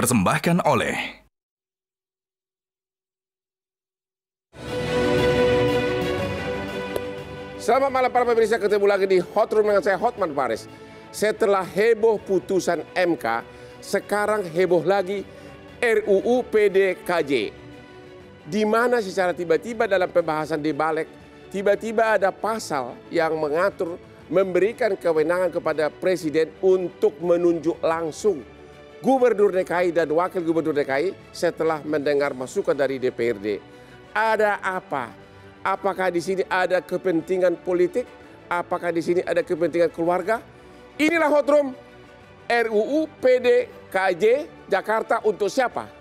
dipersembahkan oleh Selamat malam para pemirsa, ketemu lagi di Hot Room dengan saya Hotman Paris. Setelah heboh putusan MK, sekarang heboh lagi RUU PDKJ. Di mana secara tiba-tiba dalam pembahasan di balik, tiba-tiba ada pasal yang mengatur memberikan kewenangan kepada presiden untuk menunjuk langsung Gubernur DKI dan Wakil Gubernur DKI setelah mendengar masukan dari DPRD. Ada apa? Apakah di sini ada kepentingan politik? Apakah di sini ada kepentingan keluarga? Inilah hot room RUU PDKJ Jakarta untuk siapa?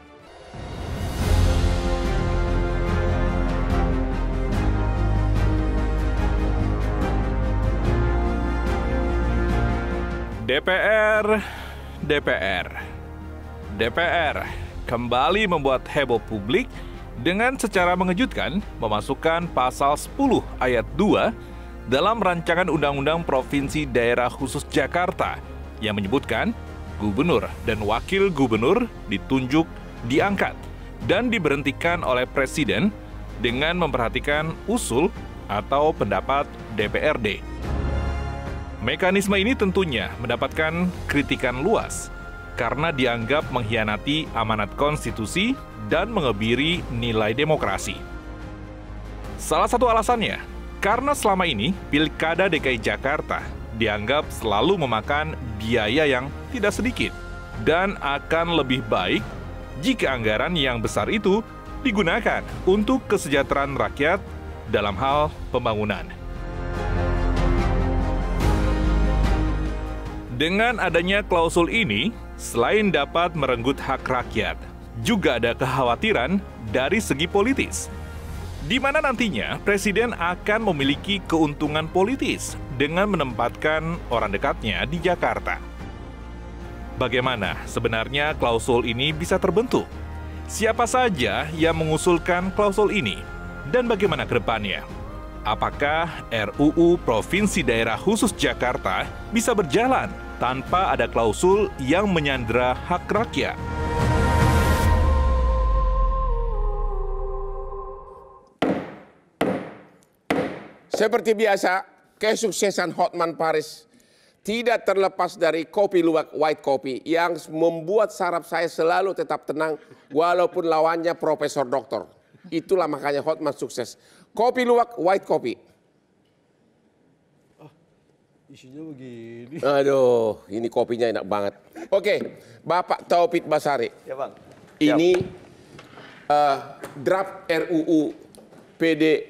DPR, DPR. DPR kembali membuat heboh publik dengan secara mengejutkan memasukkan pasal 10 ayat 2 dalam rancangan Undang-Undang Provinsi Daerah Khusus Jakarta yang menyebutkan gubernur dan wakil gubernur ditunjuk, diangkat, dan diberhentikan oleh presiden dengan memperhatikan usul atau pendapat DPRD. Mekanisme ini tentunya mendapatkan kritikan luas karena dianggap mengkhianati amanat konstitusi dan mengebiri nilai demokrasi. Salah satu alasannya, karena selama ini Pilkada DKI Jakarta dianggap selalu memakan biaya yang tidak sedikit dan akan lebih baik jika anggaran yang besar itu digunakan untuk kesejahteraan rakyat dalam hal pembangunan. Dengan adanya klausul ini, Selain dapat merenggut hak rakyat, juga ada kekhawatiran dari segi politis, di mana nantinya presiden akan memiliki keuntungan politis dengan menempatkan orang dekatnya di Jakarta. Bagaimana sebenarnya klausul ini bisa terbentuk? Siapa saja yang mengusulkan klausul ini? Dan bagaimana ke depannya? Apakah RUU Provinsi Daerah Khusus Jakarta bisa berjalan tanpa ada klausul yang menyandra hak rakyat. Seperti biasa, kesuksesan Hotman Paris tidak terlepas dari kopi luwak white kopi yang membuat saraf saya selalu tetap tenang walaupun lawannya profesor doktor. Itulah makanya Hotman sukses. Kopi luwak white kopi Isinya begini. Aduh, ini kopinya enak banget. Oke, Bapak Taufik Basari. Ya, Bang. Ini uh, draft RUU PD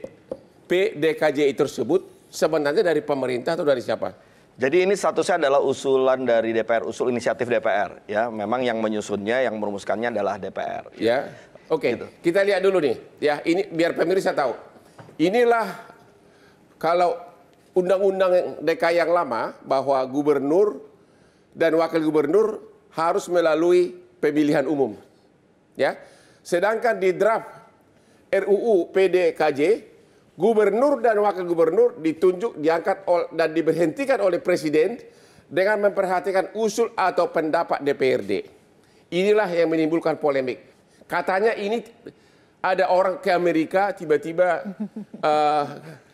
PDKJ tersebut sebenarnya dari pemerintah atau dari siapa? Jadi ini statusnya adalah usulan dari DPR, usul inisiatif DPR ya. Memang yang menyusunnya, yang merumuskannya adalah DPR. Ya. Oke, okay. gitu. kita lihat dulu nih. Ya, ini biar pemirsa tahu. Inilah kalau undang-undang DKI yang lama bahwa gubernur dan wakil gubernur harus melalui pemilihan umum. Ya. Sedangkan di draft RUU PDKJ, gubernur dan wakil gubernur ditunjuk, diangkat dan diberhentikan oleh presiden dengan memperhatikan usul atau pendapat DPRD. Inilah yang menimbulkan polemik. Katanya ini ada orang ke Amerika tiba-tiba uh,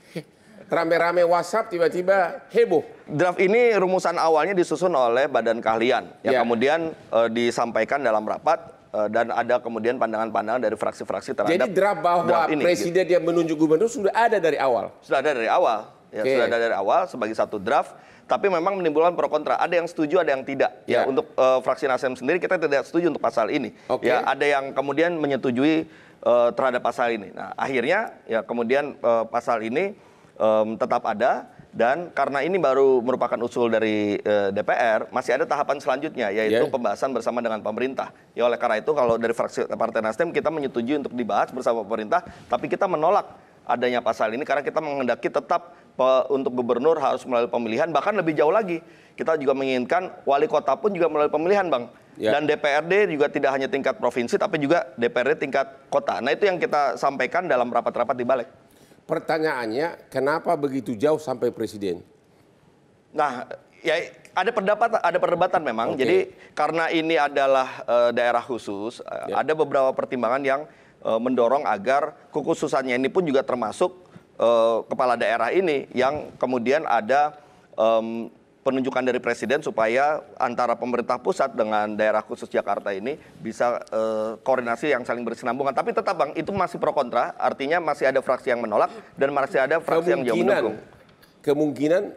rame-rame WhatsApp tiba-tiba heboh. Draft ini rumusan awalnya disusun oleh badan keahlian yang yeah. kemudian e, disampaikan dalam rapat e, dan ada kemudian pandangan-pandangan dari fraksi-fraksi terhadap Jadi draft bahwa draft ini, gitu. presiden gitu. yang menunjuk gubernur sudah ada dari awal. Sudah ada dari awal. Ya, okay. sudah ada dari awal sebagai satu draft tapi memang menimbulkan pro kontra. Ada yang setuju, ada yang tidak. Yeah. Ya untuk uh, fraksi Nasdem sendiri kita tidak setuju untuk pasal ini. Okay. Ya ada yang kemudian menyetujui uh, terhadap pasal ini. Nah, akhirnya ya kemudian uh, pasal ini um, tetap ada dan karena ini baru merupakan usul dari uh, eh, DPR, masih ada tahapan selanjutnya yaitu yeah. pembahasan bersama dengan pemerintah. Ya oleh karena itu kalau dari fraksi Partai Nasdem kita menyetujui untuk dibahas bersama pemerintah, tapi kita menolak adanya pasal ini karena kita menghendaki tetap pe, untuk gubernur harus melalui pemilihan bahkan lebih jauh lagi. Kita juga menginginkan wali kota pun juga melalui pemilihan, Bang. Yeah. Dan DPRD juga tidak hanya tingkat provinsi tapi juga DPRD tingkat kota. Nah, itu yang kita sampaikan dalam rapat-rapat di Balik pertanyaannya kenapa begitu jauh sampai presiden? Nah, ya ada pendapat ada perdebatan memang. Okay. Jadi karena ini adalah uh, daerah khusus, yeah. Ya. ada beberapa pertimbangan yang uh, mendorong agar kekhususannya ini pun juga termasuk uh, kepala daerah ini yang kemudian ada um, penunjukan dari presiden supaya antara pemerintah pusat dengan daerah khusus Jakarta ini bisa uh, koordinasi yang saling bersinambungan. Tapi tetap Bang, itu masih pro kontra, artinya masih ada fraksi yang menolak dan masih ada fraksi yang jauh mendukung. Kemungkinan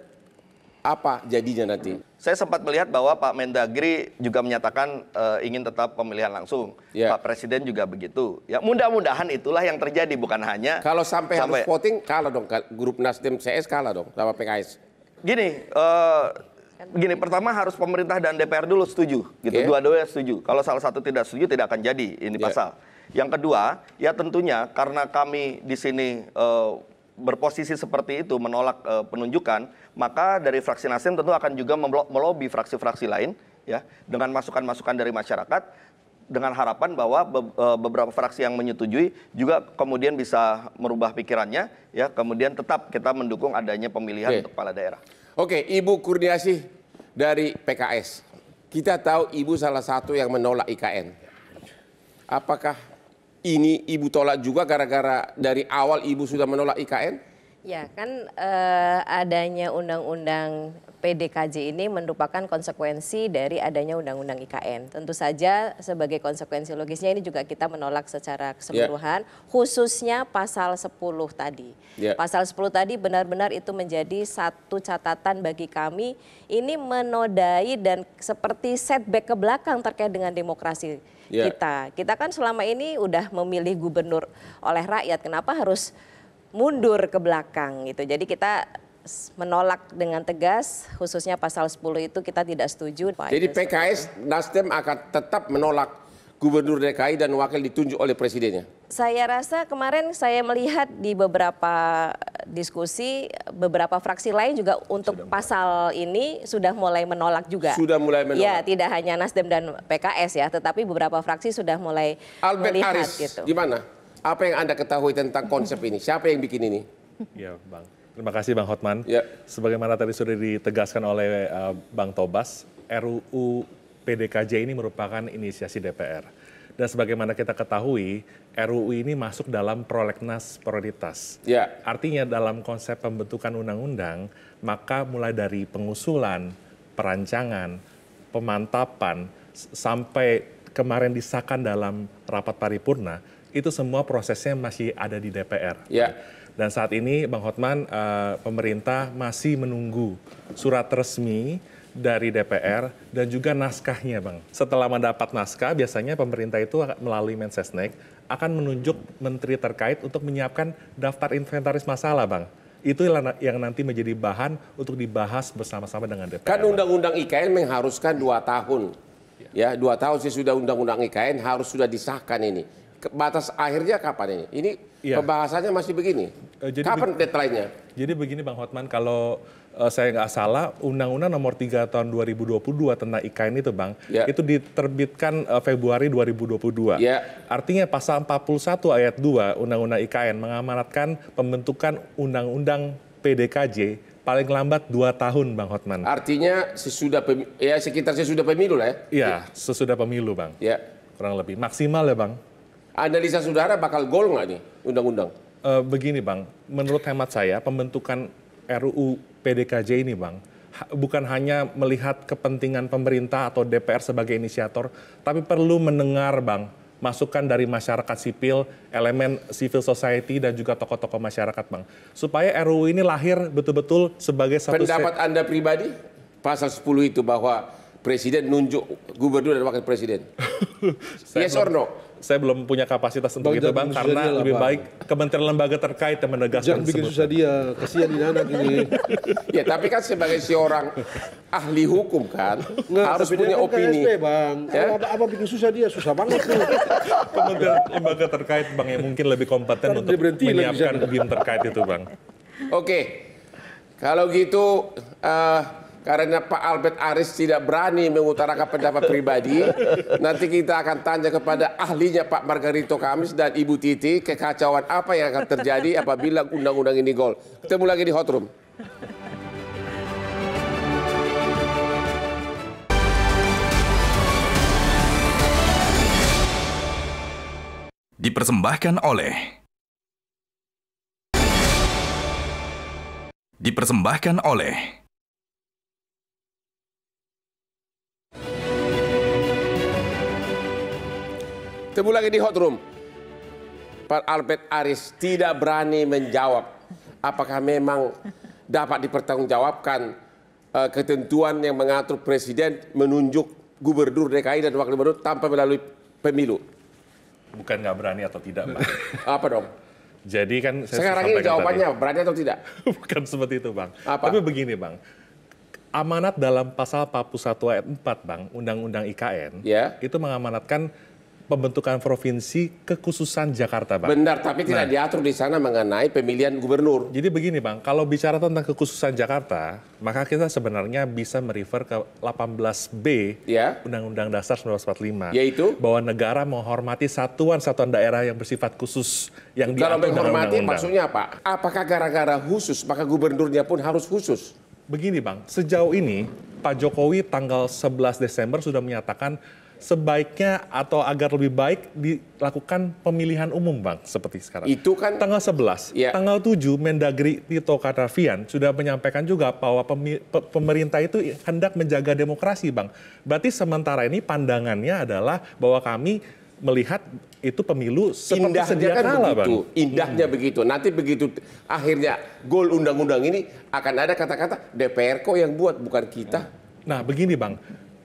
apa jadinya nanti? Saya sempat melihat bahwa Pak Mendagri juga menyatakan uh, ingin tetap pemilihan langsung. Yeah. Pak Presiden juga begitu. Ya mudah-mudahan itulah yang terjadi bukan hanya Kalau sampai, sampai harus voting kalah dong grup Nasdem CS kalah dong sama PKS. Gini, uh, gini pertama harus pemerintah dan DPR dulu setuju, gitu. Okay. Iya. Dua-duanya setuju. Kalau salah satu tidak setuju tidak akan jadi ini yeah. pasal. Yang kedua, ya tentunya karena kami di sini uh, berposisi seperti itu menolak uh, penunjukan, maka dari fraksi Nasdem tentu akan juga melobi fraksi-fraksi lain ya dengan masukan-masukan dari masyarakat dengan harapan bahwa e, beberapa fraksi yang menyetujui juga kemudian bisa merubah pikirannya ya kemudian tetap kita mendukung adanya pemilihan Oke. kepala daerah. Oke, Ibu Kurniasih dari PKS. Kita tahu Ibu salah satu yang menolak IKN. Apakah ini Ibu tolak juga gara-gara dari awal Ibu sudah menolak IKN? Ya kan eh, adanya undang-undang PDKJ ini merupakan konsekuensi dari adanya undang-undang IKN. Tentu saja sebagai konsekuensi logisnya ini juga kita menolak secara ya. keseluruhan, yeah. khususnya pasal 10 tadi. Yeah. Pasal 10 tadi benar-benar itu menjadi satu catatan bagi kami, ini menodai dan seperti setback ke belakang terkait dengan demokrasi yeah. kita. Kita kan selama ini udah memilih gubernur oleh rakyat, kenapa harus mundur ke belakang gitu. Jadi kita menolak dengan tegas khususnya pasal 10 itu kita tidak setuju. Pak Jadi PKS Nasdem akan tetap menolak gubernur DKI dan wakil ditunjuk oleh presidennya? Saya rasa kemarin saya melihat di beberapa diskusi beberapa fraksi lain juga untuk sudah pasal mulai. ini sudah mulai menolak juga. Sudah mulai ya, menolak. Ya, tidak hanya Nasdem dan PKS ya, tetapi beberapa fraksi sudah mulai Albert melihat Aris, gitu. Gimana? Apa yang Anda ketahui tentang konsep ini? Siapa yang bikin ini? Ya, Bang. Terima kasih Bang Hotman. Ya. Sebagaimana tadi sudah ditegaskan oleh uh, Bang Tobas, RUU PDKJ ini merupakan inisiasi DPR. Dan sebagaimana kita ketahui, RUU ini masuk dalam prolegnas prioritas. Ya. Artinya dalam konsep pembentukan undang-undang, maka mulai dari pengusulan, perancangan, pemantapan, sampai kemarin disahkan dalam rapat paripurna, itu semua prosesnya masih ada di DPR. Ya. Dan saat ini, Bang Hotman, eh, pemerintah masih menunggu surat resmi dari DPR dan juga naskahnya, Bang. Setelah mendapat naskah, biasanya pemerintah itu melalui Mensesnek akan menunjuk menteri terkait untuk menyiapkan daftar inventaris masalah, Bang. Itu yang nanti menjadi bahan untuk dibahas bersama-sama dengan DPR. Kan undang-undang IKN mengharuskan dua tahun Ya, dua tahun sih sudah undang-undang IKN harus sudah disahkan ini. Batas akhirnya kapan ini? Ini ya. pembahasannya masih begini. Eh, jadi kapan be deadline-nya? Jadi begini Bang Hotman, kalau uh, saya nggak salah, Undang-Undang Nomor 3 Tahun 2022 tentang IKN itu, Bang, ya. itu diterbitkan uh, Februari 2022. Ya. Artinya Pasal 41 Ayat 2 Undang-Undang IKN mengamanatkan pembentukan Undang-Undang PDKJ paling lambat dua tahun Bang Hotman. Artinya sesudah ya sekitar sesudah pemilu lah ya. Iya, sesudah pemilu Bang. Ya. Kurang lebih maksimal ya Bang. Analisa saudara bakal gol nggak nih undang-undang? E, begini Bang, menurut hemat saya pembentukan RUU PDKJ ini Bang, bukan hanya melihat kepentingan pemerintah atau DPR sebagai inisiator, tapi perlu mendengar Bang masukan dari masyarakat sipil, elemen civil society dan juga tokoh-tokoh masyarakat, Bang. Supaya RUU ini lahir betul-betul sebagai satu Pendapat Anda pribadi pasal 10 itu bahwa presiden nunjuk gubernur dan wakil presiden. yes or no? saya belum punya kapasitas untuk bang, itu bang karena lebih bang. baik kementerian lembaga terkait yang menegaskan jangan bikin susah dia kasihan ini anak ini ya tapi kan sebagai seorang ahli hukum kan Nggak, harus punya kan opini KSP, bang ya? apa, apa bikin susah dia susah banget tuh kementerian lembaga terkait bang yang mungkin lebih kompeten Tari untuk menyiapkan bim terkait itu bang oke okay. kalau gitu uh, karena Pak Albert Aris tidak berani mengutarakan pendapat pribadi. Nanti kita akan tanya kepada ahlinya Pak Margarito Kamis dan Ibu Titi kekacauan apa yang akan terjadi apabila undang-undang ini gol. Ketemu lagi di Hot Room. Dipersembahkan oleh Dipersembahkan oleh Ketemu lagi di hot room. Pak Albert Aris tidak berani menjawab apakah memang dapat dipertanggungjawabkan uh, ketentuan yang mengatur presiden menunjuk gubernur DKI dan wakil gubernur tanpa melalui pemilu. Bukan nggak berani atau tidak, Pak. Apa dong? Jadi kan saya sekarang ini jawabannya tadi. berani atau tidak? Bukan seperti itu, Bang. Apa? Tapi begini, Bang. Amanat dalam pasal 41 ayat 4, Bang, Undang-Undang IKN, yeah. itu mengamanatkan pembentukan provinsi kekhususan Jakarta, Pak. Benar, tapi nah. tidak diatur di sana mengenai pemilihan gubernur. Jadi begini, Bang, kalau bicara tentang kekhususan Jakarta, maka kita sebenarnya bisa merefer ke 18B ya. Undang-Undang Dasar 1945. Yaitu? Bahwa negara menghormati satuan-satuan daerah yang bersifat khusus yang Kalau menghormati undang -undang. maksudnya apa? Apakah gara-gara khusus, maka gubernurnya pun harus khusus? Begini Bang, sejauh ini Pak Jokowi tanggal 11 Desember sudah menyatakan sebaiknya atau agar lebih baik dilakukan pemilihan umum Bang seperti sekarang. Itu kan tanggal 11, ya. tanggal 7 Mendagri Tito Karnavian sudah menyampaikan juga bahwa pemerintah itu hendak menjaga demokrasi Bang. Berarti sementara ini pandangannya adalah bahwa kami melihat itu pemilu seperti indahnya sedia kan kala, begitu. Bang. Indahnya hmm. begitu. Nanti begitu akhirnya gol undang-undang ini akan ada kata-kata DPR kok yang buat bukan kita. Nah, begini Bang.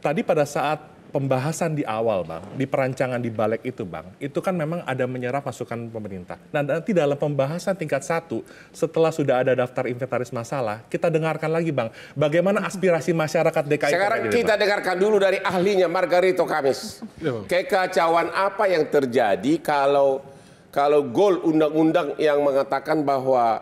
Tadi pada saat pembahasan di awal bang, di perancangan di balik itu bang, itu kan memang ada menyerap masukan pemerintah. Nah nanti dalam pembahasan tingkat satu, setelah sudah ada daftar inventaris masalah, kita dengarkan lagi bang, bagaimana aspirasi masyarakat DKI. Sekarang kita dengarkan dulu dari ahlinya Margarito Kamis. Iya, Kekacauan apa yang terjadi kalau kalau gol undang-undang yang mengatakan bahwa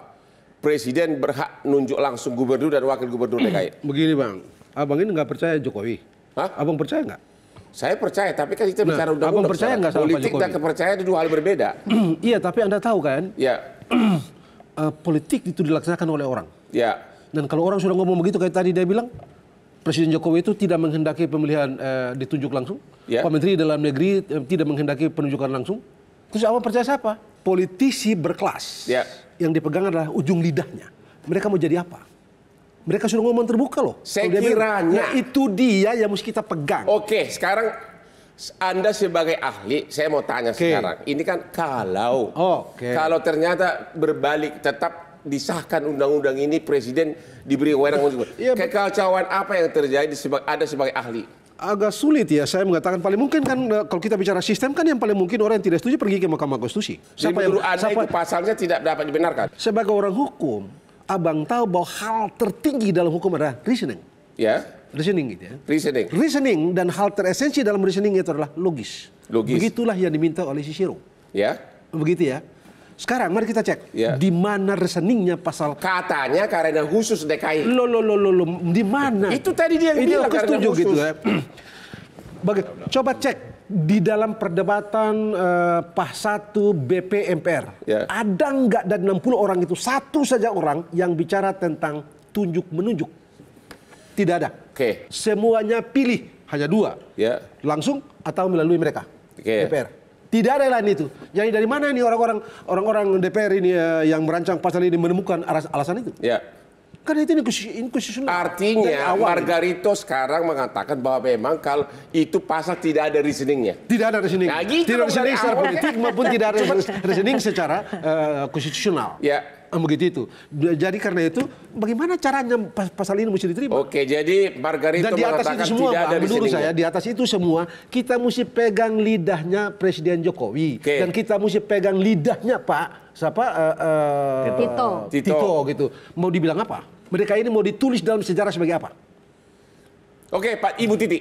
presiden berhak nunjuk langsung gubernur dan wakil gubernur DKI. Begini bang, abang ini nggak percaya Jokowi. Hah? Abang percaya nggak? Saya percaya, tapi kan kita nah, bicara undang-undang. percaya nggak sama Politik dan kepercayaan itu dua hal berbeda. iya, tapi Anda tahu kan? Iya. politik itu dilaksanakan oleh orang. Iya. Dan kalau orang sudah ngomong begitu kayak tadi dia bilang, Presiden Jokowi itu tidak menghendaki pemilihan eh, ditunjuk langsung. Ya. Pak Menteri dalam negeri eh, tidak menghendaki penunjukan langsung. Terus apa percaya siapa? Politisi berkelas Ya. yang dipegang adalah ujung lidahnya. Mereka mau jadi apa? Mereka sudah ngomong terbuka loh. Sekiranya. Nah, itu dia yang mesti kita pegang. Oke, sekarang anda sebagai ahli, saya mau tanya okay. sekarang. Ini kan kalau oh, kalau ternyata berbalik tetap disahkan undang-undang ini presiden diberi wewenang untuk ya, kekacauan apa yang terjadi sebagai ada sebagai ahli? Agak sulit ya saya mengatakan paling mungkin kan eh, kalau kita bicara sistem kan yang paling mungkin orang yang tidak setuju pergi ke Mahkamah Konstitusi. Siapa Jadi, yang, siapa, itu pasalnya tidak dapat dibenarkan. Sebagai orang hukum, abang tahu bahwa hal tertinggi dalam hukum adalah reasoning. Ya. Reasoning gitu ya. Reasoning. Reasoning dan hal teresensi dalam reasoning itu adalah logis. Logis. Begitulah yang diminta oleh Shishiro. Ya. Begitu ya. Sekarang mari kita cek ya. di mana reasoningnya pasal katanya karena khusus DKI. Lo lo lo lo, lo. di mana? Itu tadi dia yang bilang karena khusus. gitu ya. Baga- coba cek di dalam perdebatan uh, eh, PAH 1 BP MPR yeah. ada nggak dari 60 orang itu satu saja orang yang bicara tentang tunjuk menunjuk tidak ada oke okay. semuanya pilih hanya dua yeah. langsung atau melalui mereka okay. DPR tidak ada lain itu jadi dari mana ini orang-orang orang-orang DPR ini eh, yang merancang pasal ini menemukan alasan itu yeah. Kan itu inkonstitusional. Artinya Margarito sekarang mengatakan bahwa memang kalau itu pasal tidak ada reasoningnya. Tidak ada reasoning. Nah, gitu tidak ada reasoning secara politik maupun tidak ada reasoning secara uh, konstitusional. Ya, Ah, begitu itu. Jadi karena itu bagaimana caranya pasal ini mesti diterima? Oke, jadi Margarito Dan di atas itu semua, tidak ada menurut saya di atas itu semua kita mesti pegang lidahnya Presiden Jokowi Oke. dan kita mesti pegang lidahnya Pak siapa uh, uh, Tito. Tito. Tito gitu. Mau dibilang apa? Mereka ini mau ditulis dalam sejarah sebagai apa? Oke, Pak Ibu Titi.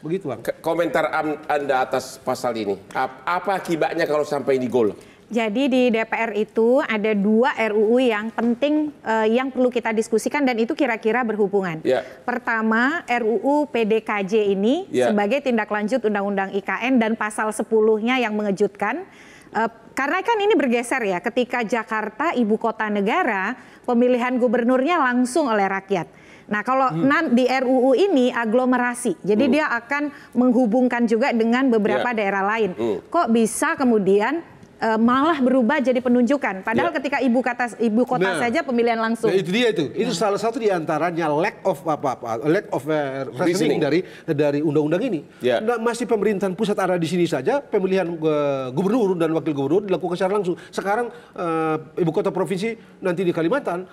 Begitu, Bang. Komentar Anda atas pasal ini. Apa akibatnya kalau sampai di gol? Jadi di DPR itu ada dua RUU yang penting uh, yang perlu kita diskusikan dan itu kira-kira berhubungan. Yeah. Pertama, RUU PDKJ ini yeah. sebagai tindak lanjut Undang-Undang IKN dan pasal 10-nya yang mengejutkan. Uh, karena kan ini bergeser ya, ketika Jakarta ibu kota negara, pemilihan gubernurnya langsung oleh rakyat. Nah, kalau hmm. di RUU ini aglomerasi, jadi hmm. dia akan menghubungkan juga dengan beberapa yeah. daerah lain. Hmm. Kok bisa kemudian e, malah berubah jadi penunjukan. Padahal ya. ketika ibu kota ibu kota nah, saja pemilihan langsung. Nah, itu dia itu. Itu nah. salah satu diantaranya lack of apa, apa lack of uh, reasoning dari dari undang-undang ini. Ya. Nah, masih pemerintahan pusat ada di sini saja pemilihan uh, gubernur dan wakil gubernur dilakukan secara langsung. Sekarang uh, ibu kota provinsi nanti di Kalimantan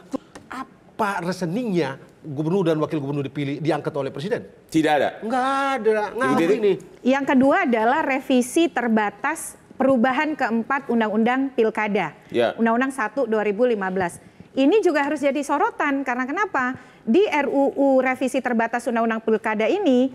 apa reasoningnya gubernur dan wakil gubernur dipilih diangkat oleh presiden? Tidak ada. Enggak ada. Enggak ini. Yang kedua adalah revisi terbatas perubahan keempat Undang-Undang Pilkada, undang ya. Undang-Undang 1 2015. Ini juga harus jadi sorotan karena kenapa? Di RUU revisi terbatas Undang-Undang Pilkada ini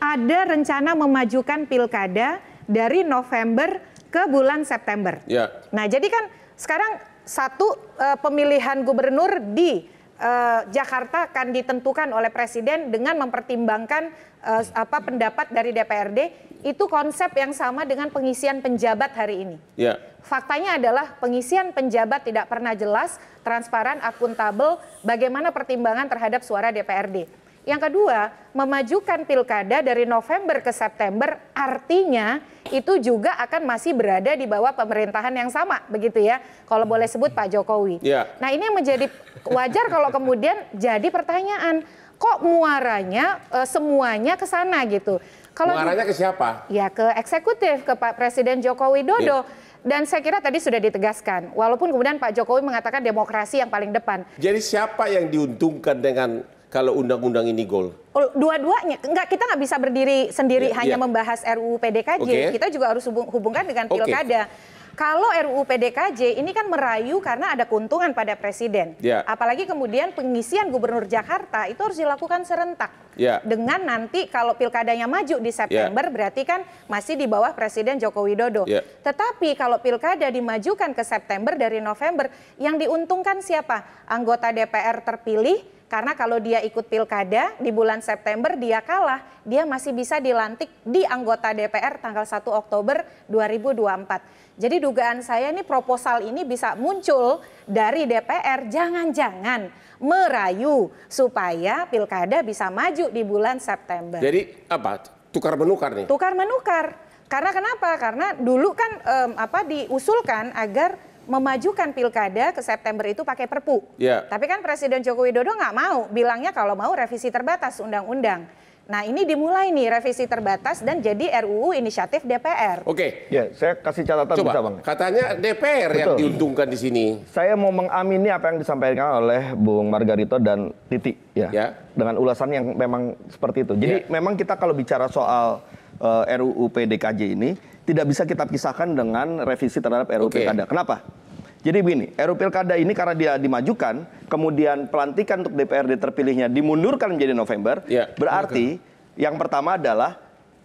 ada rencana memajukan pilkada dari November ke bulan September. Yeah. Nah, jadi kan sekarang satu uh, pemilihan gubernur di uh, Jakarta akan ditentukan oleh presiden dengan mempertimbangkan uh, apa pendapat dari DPRD itu konsep yang sama dengan pengisian penjabat hari ini. Ya. Faktanya adalah pengisian penjabat tidak pernah jelas, transparan, akuntabel, bagaimana pertimbangan terhadap suara DPRD. Yang kedua, memajukan pilkada dari November ke September artinya itu juga akan masih berada di bawah pemerintahan yang sama, begitu ya. Kalau boleh sebut Pak Jokowi. Ya. Nah ini yang menjadi wajar kalau kemudian jadi pertanyaan, kok muaranya e, semuanya ke sana gitu. Kalau mengarahnya ke siapa? Ya ke eksekutif, ke Pak Presiden Joko Widodo. Yeah. Dan saya kira tadi sudah ditegaskan, walaupun kemudian Pak Jokowi mengatakan demokrasi yang paling depan. Jadi siapa yang diuntungkan dengan kalau undang-undang ini gol? Oh, dua-duanya, enggak kita nggak bisa berdiri sendiri yeah, hanya yeah. membahas RUU PDKJ. Okay. Kita juga harus hubungkan dengan pilkada. Okay. Kalau RUU PDKJ ini kan merayu karena ada keuntungan pada presiden. Ya. Apalagi kemudian pengisian gubernur Jakarta itu harus dilakukan serentak. Ya. Dengan nanti kalau pilkadanya maju di September ya. berarti kan masih di bawah presiden Joko Widodo. Ya. Tetapi kalau pilkada dimajukan ke September dari November yang diuntungkan siapa? Anggota DPR terpilih karena kalau dia ikut pilkada di bulan September dia kalah, dia masih bisa dilantik di anggota DPR tanggal 1 Oktober 2024. Jadi dugaan saya ini proposal ini bisa muncul dari DPR jangan-jangan merayu supaya pilkada bisa maju di bulan September. Jadi apa? Tukar menukar nih. Tukar menukar. Karena kenapa? Karena dulu kan um, apa diusulkan agar memajukan pilkada ke September itu pakai perpu. Yeah. Tapi kan Presiden Joko Widodo nggak mau, bilangnya kalau mau revisi terbatas undang-undang. Nah ini dimulai nih revisi terbatas dan jadi RUU inisiatif DPR. Oke, okay. ya saya kasih catatan Coba, bisa bang. Katanya DPR Betul. yang diuntungkan di sini. Saya mau mengamini apa yang disampaikan oleh Bung Margarito dan Titi ya, yeah. dengan ulasan yang memang seperti itu. Jadi yeah. memang kita kalau bicara soal uh, eh, RUU PDKJ ini tidak bisa kita pisahkan dengan revisi terhadap RUU okay. PKD. Kenapa? Jadi begini, RUU Pilkada ini karena dia dimajukan, kemudian pelantikan untuk DPRD terpilihnya dimundurkan menjadi November, ya, berarti mereka. yang pertama adalah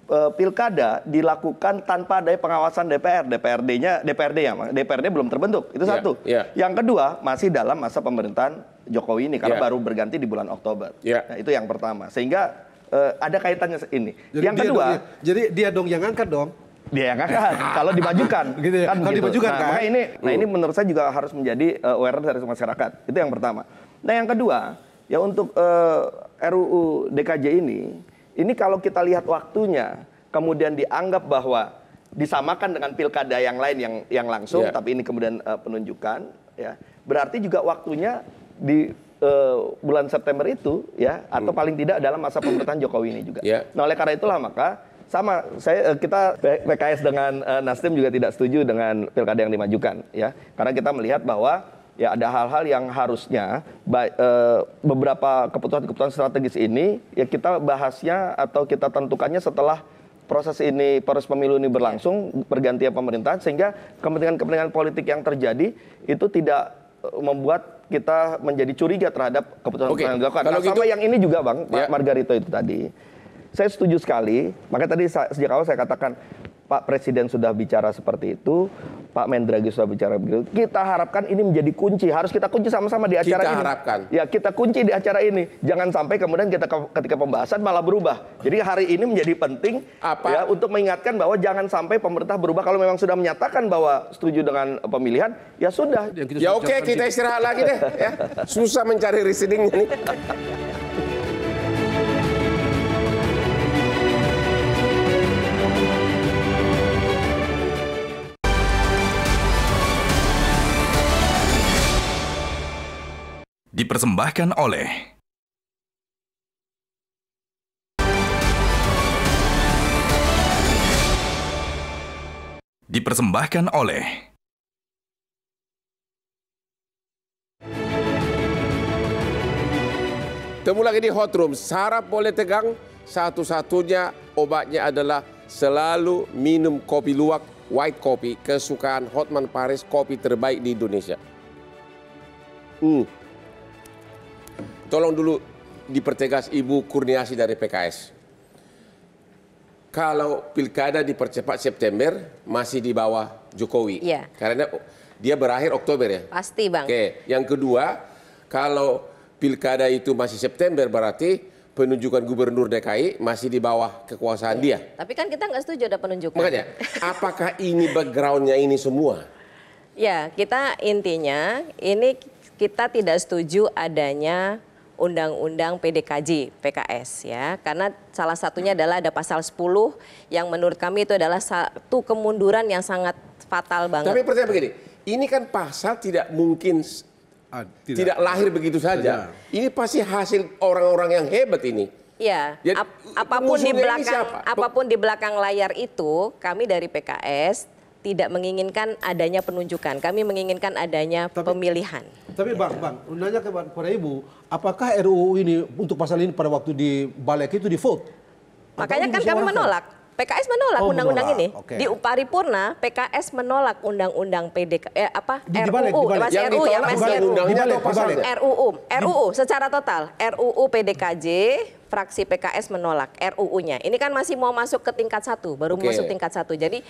uh, Pilkada dilakukan tanpa ada pengawasan DPR, DPRD-nya DPRD ya, DPRD belum terbentuk. Itu ya, satu. Ya. Yang kedua, masih dalam masa pemerintahan Jokowi ini karena ya. baru berganti di bulan Oktober. Ya. Nah, itu yang pertama. Sehingga uh, ada kaitannya ini. Jadi yang kedua, dong, ya. jadi dia dong yang angkat dong dia yang akan kalau dimajukan gitu ya. kan kalau gitu. dimajukan nah, kan makanya ini nah ini menurut saya juga harus menjadi uh, awareness dari masyarakat itu yang pertama nah yang kedua ya untuk uh, eh, RUU DKJ ini ini kalau kita lihat waktunya kemudian dianggap bahwa disamakan dengan pilkada yang lain yang yang langsung yeah. tapi ini kemudian uh, penunjukan ya berarti juga waktunya di uh, bulan September itu ya atau hmm. paling tidak dalam masa pemerintahan Jokowi ini juga. Yeah. Nah oleh karena itulah maka sama saya eh, kita PKS dengan uh, Nasdem juga tidak setuju dengan pilkada yang dimajukan ya karena kita melihat bahwa ya ada hal-hal yang harusnya by, uh, eh, beberapa keputusan-keputusan strategis ini ya kita bahasnya atau kita tentukannya setelah proses ini proses pemilu ini berlangsung pergantian iya. pemerintahan sehingga kepentingan-kepentingan politik yang terjadi itu tidak membuat kita menjadi curiga terhadap keputusan keputusan yang dilakukan. Kalau nah, gitu, yang ini juga Bang, ya. Margarito itu tadi saya setuju sekali. Maka tadi sejak awal saya katakan Pak Presiden sudah bicara seperti itu, Pak Mendragi sudah bicara begitu. Kita harapkan ini menjadi kunci, harus kita kunci sama-sama di acara kita ini. Kita harapkan. Ya, kita kunci di acara ini. Jangan sampai kemudian kita ketika pembahasan malah berubah. Jadi hari ini menjadi penting Apa? ya untuk mengingatkan bahwa jangan sampai pemerintah berubah kalau memang sudah menyatakan bahwa setuju dengan eh, pemilihan, ya sudah. Ya, ya oke, kita istirahat lagi deh ya. Susah mencari reasoningnya nih. dipersembahkan oleh dipersembahkan oleh Temu lagi di Hot Room. Sarap boleh tegang, satu-satunya obatnya adalah selalu minum kopi luwak, white kopi, kesukaan Hotman Paris, kopi terbaik di Indonesia. Hmm. Tolong dulu dipertegas Ibu Kurniasi dari PKS. Kalau pilkada dipercepat September masih di bawah Jokowi. Ya. Karena dia berakhir Oktober ya. Pasti, Bang. Oke, yang kedua, kalau pilkada itu masih September berarti penunjukan gubernur DKI masih di bawah kekuasaan iya. dia. Tapi kan kita nggak setuju ada penunjukan. Makanya, apakah ini backgroundnya ini semua? Ya, kita intinya ini kita tidak setuju adanya undang-undang PDKJ PKS ya karena salah satunya adalah ada pasal 10 yang menurut kami itu adalah satu kemunduran yang sangat fatal banget. Tapi pertanyaan begini, ini kan pasal tidak mungkin ah, tidak. tidak lahir begitu saja. Tidak. Ini pasti hasil orang-orang yang hebat ini. Ya, ya ap apapun di belakang apapun di belakang layar itu kami dari PKS tidak menginginkan adanya penunjukan. Kami menginginkan adanya tapi, pemilihan. Tapi Bang, Bang, nanya kepada Ibu, apakah RUU ini untuk pasal ini pada waktu di balik itu di vote? Makanya kan kami menolak. PKS oh, menolak undang-undang oh, ini. Okay. Di paripurna PKS menolak undang-undang PDK eh, apa di, dibalik, RUU, dibalik. Masih yang RUU ya Mas RUU. Dibalik, dibalik. RUU, RUU secara total RUU PDKJ fraksi PKS menolak RUU-nya. Ini kan masih mau masuk ke tingkat satu, baru okay. masuk tingkat satu. Jadi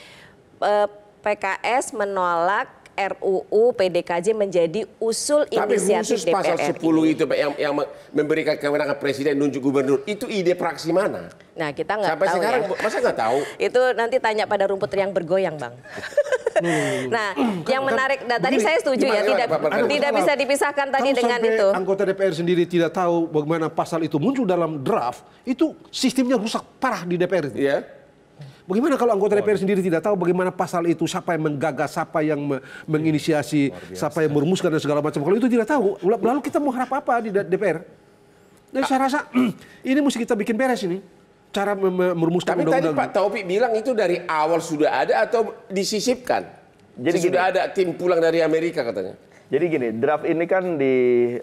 eh, PKS menolak RUU PDKJ menjadi usul Tapi inisiatif DPR. Tapi khusus pasal 10 ini. itu Pak yang, yang memberikan kewenangan presiden nunjuk gubernur itu ide praksi mana? Nah kita nggak tahu. Sampai ya. sekarang ya. masa nggak tahu? itu nanti tanya pada rumput yang bergoyang bang. Hmm. nah, yang kan menarik nah tadi saya setuju ya tidak tidak bisa dipisahkan tadi dengan itu. Anggota DPR sendiri tidak tahu bagaimana pasal itu muncul dalam draft, itu sistemnya rusak parah di DPR itu. Yeah. Bagaimana kalau anggota DPR sendiri tidak tahu bagaimana pasal itu, siapa yang menggagas, siapa yang me menginisiasi, siapa yang merumuskan dan segala macam. Kalau itu tidak tahu, lalu kita mau harap apa di DPR? Dan saya rasa ini mesti kita bikin beres ini cara merumuskan Tapi undang-undang. tadi Pak Taufik bilang itu dari awal sudah ada atau disisipkan? Jadi sudah ada tim pulang dari Amerika katanya. Jadi gini, draft ini kan di